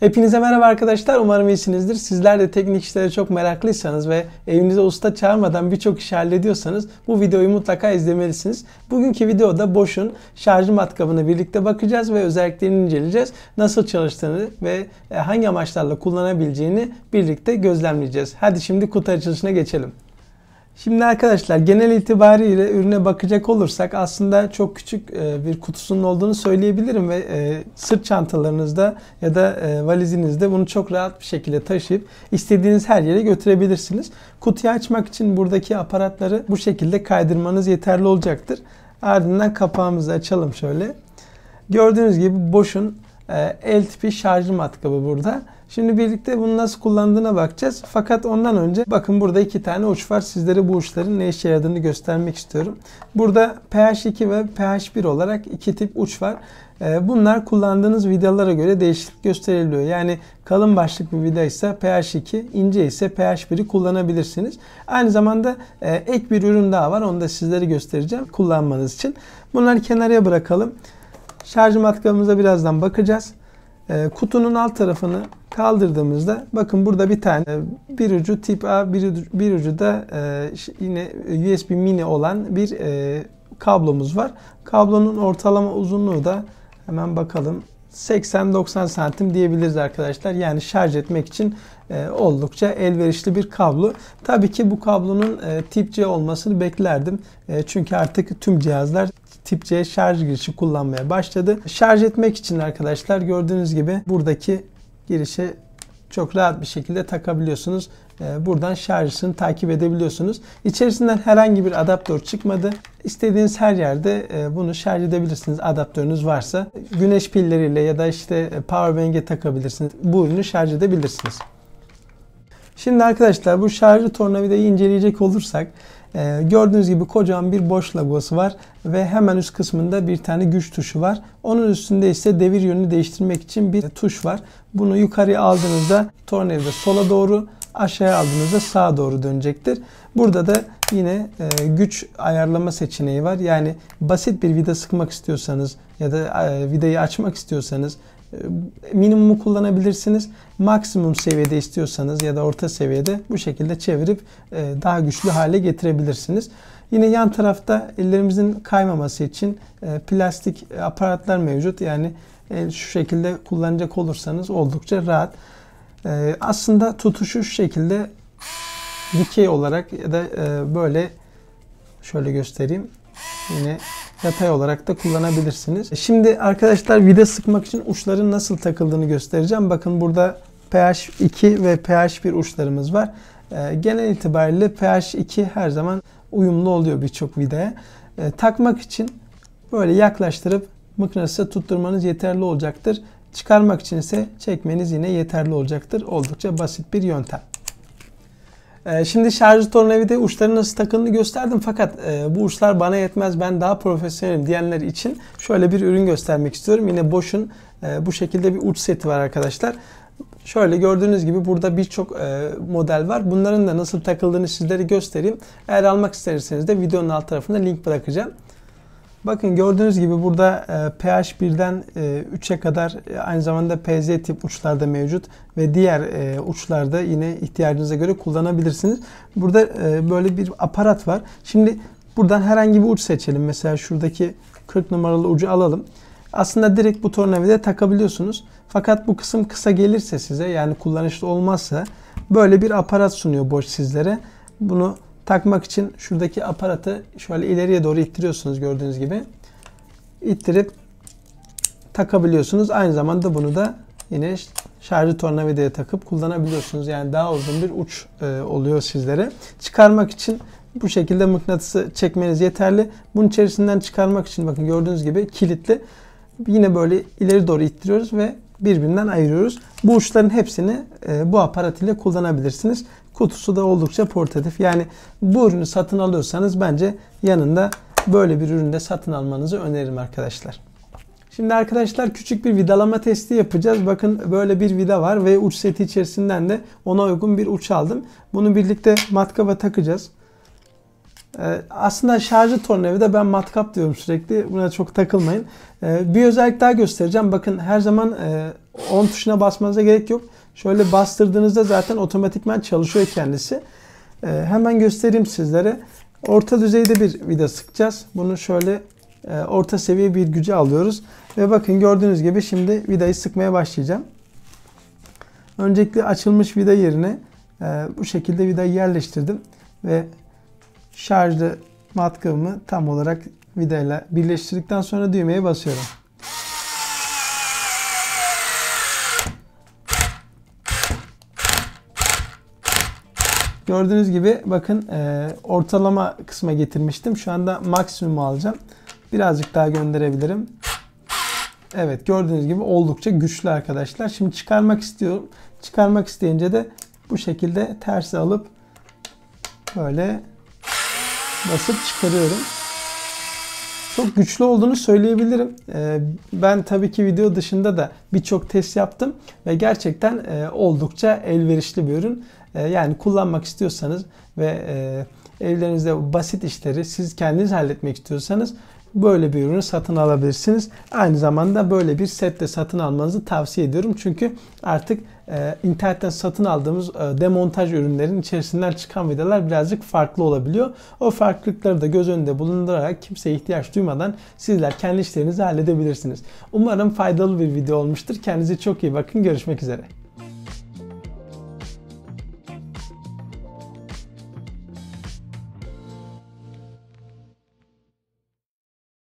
Hepinize merhaba arkadaşlar. Umarım iyisinizdir. Sizler de teknik işlere çok meraklıysanız ve evinize usta çağırmadan birçok işi hallediyorsanız bu videoyu mutlaka izlemelisiniz. Bugünkü videoda Bosch'un şarjı matkabına birlikte bakacağız ve özelliklerini inceleyeceğiz. Nasıl çalıştığını ve e, hangi amaçlarla kullanabileceğini birlikte gözlemleyeceğiz. Hadi şimdi kutu açılışına geçelim. Şimdi arkadaşlar genel itibariyle ürüne bakacak olursak aslında çok küçük e, bir kutusunun olduğunu söyleyebilirim ve e, sırt çantalarınızda ya da e, valizinizde bunu çok rahat bir şekilde taşıyıp istediğiniz her yere götürebilirsiniz. Kutuyu açmak için buradaki aparatları bu şekilde kaydırmanız yeterli olacaktır. Ardından kapağımızı açalım şöyle. Gördüğünüz gibi Bosch'un el tipi şarjlı matkabı burada. Şimdi birlikte bunu nasıl kullandığına bakacağız. Fakat ondan önce bakın burada iki tane uç var. Sizlere bu uçların ne işe yaradığını göstermek istiyorum. Burada pH2 ve pH1 olarak iki tip uç var. Ee, bunlar kullandığınız vidalara göre değişiklik gösteriliyor. Yani kalın başlık bir vida ise pH2, ince ise pH1'i kullanabilirsiniz. Aynı zamanda e, ek bir ürün daha var. Onu da sizlere göstereceğim kullanmanız için. Bunları kenara bırakalım. Şarj matkamıza birazdan bakacağız. Ee, kutunun alt tarafını kaldırdığımızda bakın burada bir tane e, bir ucu tip A bir, ucu, bir ucu da e, yine USB mini olan bir e, kablomuz var. Kablonun ortalama uzunluğu da hemen bakalım 80-90 santim diyebiliriz arkadaşlar. Yani şarj etmek için e, oldukça elverişli bir kablo. Tabii ki bu kablonun e, tip C olmasını beklerdim. E, çünkü artık tüm cihazlar tip C şarj girişi kullanmaya başladı. Şarj etmek için arkadaşlar gördüğünüz gibi buradaki girişe çok rahat bir şekilde takabiliyorsunuz. Ee, buradan şarjını takip edebiliyorsunuz. İçerisinden herhangi bir adaptör çıkmadı. İstediğiniz her yerde e, bunu şarj edebilirsiniz adaptörünüz varsa. Güneş pilleriyle ya da işte e, powerbank'e takabilirsiniz. Bu ürünü şarj edebilirsiniz. Şimdi arkadaşlar bu şarjlı tornavidayı inceleyecek olursak ee, gördüğünüz gibi kocaman bir boş logosu var ve hemen üst kısmında bir tane güç tuşu var. Onun üstünde ise devir yönünü değiştirmek için bir tuş var. Bunu yukarıya aldığınızda tornavida sola doğru, aşağıya aldığınızda sağa doğru dönecektir. Burada da yine e, güç ayarlama seçeneği var. Yani basit bir vida sıkmak istiyorsanız ya da e, vidayı açmak istiyorsanız ee, minimumu kullanabilirsiniz. Maksimum seviyede istiyorsanız ya da orta seviyede bu şekilde çevirip e, daha güçlü hale getirebilirsiniz. Yine yan tarafta ellerimizin kaymaması için e, plastik aparatlar mevcut. Yani e, şu şekilde kullanacak olursanız oldukça rahat. Aslında tutuşu şu şekilde dikey olarak ya da böyle şöyle göstereyim. Yine yatay olarak da kullanabilirsiniz. Şimdi arkadaşlar vida sıkmak için uçların nasıl takıldığını göstereceğim. Bakın burada pH2 ve pH1 uçlarımız var. Ee, genel itibariyle pH2 her zaman uyumlu oluyor birçok vidaya. Ee, takmak için böyle yaklaştırıp mıknatısı tutturmanız yeterli olacaktır. Çıkarmak için ise çekmeniz yine yeterli olacaktır. Oldukça basit bir yöntem. Ee, şimdi şarjı tornavide uçları nasıl takıldığını gösterdim fakat e, bu uçlar bana yetmez ben daha profesyonelim diyenler için şöyle bir ürün göstermek istiyorum. Yine Bosch'un e, bu şekilde bir uç seti var arkadaşlar. Şöyle gördüğünüz gibi burada birçok e, model var. Bunların da nasıl takıldığını sizlere göstereyim. Eğer almak isterseniz de videonun alt tarafında link bırakacağım. Bakın gördüğünüz gibi burada e, pH 1'den 3'e kadar e, aynı zamanda PZ tip uçlarda mevcut ve diğer e, uçlarda yine ihtiyacınıza göre kullanabilirsiniz. Burada böyle bir aparat var. Şimdi buradan herhangi bir uç seçelim. Mesela şuradaki 40 numaralı ucu alalım. Aslında direkt bu tornavida takabiliyorsunuz. Fakat bu kısım kısa gelirse size yani kullanışlı olmazsa böyle bir aparat sunuyor Bosch sizlere. Bunu Takmak için şuradaki aparatı şöyle ileriye doğru ittiriyorsunuz gördüğünüz gibi. İttirip takabiliyorsunuz. Aynı zamanda bunu da yine şarjı tornavidaya takıp kullanabiliyorsunuz. Yani daha uzun bir uç e, oluyor sizlere. Çıkarmak için bu şekilde mıknatısı çekmeniz yeterli. Bunun içerisinden çıkarmak için bakın gördüğünüz gibi kilitli. Yine böyle ileri doğru ittiriyoruz ve birbirinden ayırıyoruz. Bu uçların hepsini e, bu aparat ile kullanabilirsiniz. Kutusu da oldukça portatif. Yani bu ürünü satın alıyorsanız bence yanında böyle bir ürünü de satın almanızı öneririm arkadaşlar. Şimdi arkadaşlar küçük bir vidalama testi yapacağız. Bakın böyle bir vida var ve uç seti içerisinden de ona uygun bir uç aldım. Bunu birlikte matkaba takacağız. Ee, aslında şarjı de ben matkap diyorum sürekli. Buna çok takılmayın. Ee, bir özellik daha göstereceğim. Bakın her zaman 10 e, tuşuna basmanıza gerek yok. Şöyle bastırdığınızda zaten otomatikman çalışıyor kendisi. Ee, hemen göstereyim sizlere. Orta düzeyde bir vida sıkacağız. Bunu şöyle e, orta seviye bir güce alıyoruz. Ve bakın gördüğünüz gibi şimdi vidayı sıkmaya başlayacağım. Öncelikle açılmış vida yerine e, bu şekilde vidayı yerleştirdim. Ve şarjlı matkabımı tam olarak vidayla birleştirdikten sonra düğmeye basıyorum. Gördüğünüz gibi bakın e, ortalama kısma getirmiştim. Şu anda maksimumu alacağım. Birazcık daha gönderebilirim. Evet gördüğünüz gibi oldukça güçlü arkadaşlar. Şimdi çıkarmak istiyorum. Çıkarmak isteyince de bu şekilde tersi alıp böyle basıp çıkarıyorum. Çok güçlü olduğunu söyleyebilirim. Ee, ben tabii ki video dışında da birçok test yaptım ve gerçekten e, oldukça elverişli bir ürün. E, yani kullanmak istiyorsanız ve e, evlerinizde basit işleri siz kendiniz halletmek istiyorsanız böyle bir ürünü satın alabilirsiniz. Aynı zamanda böyle bir set de satın almanızı tavsiye ediyorum. Çünkü artık e, internetten satın aldığımız e, demontaj ürünlerin içerisinden çıkan vidalar birazcık farklı olabiliyor. O farklılıkları da göz önünde bulundurarak kimseye ihtiyaç duymadan sizler kendi işlerinizi halledebilirsiniz. Umarım faydalı bir video olmuştur. Kendinize çok iyi bakın. Görüşmek üzere.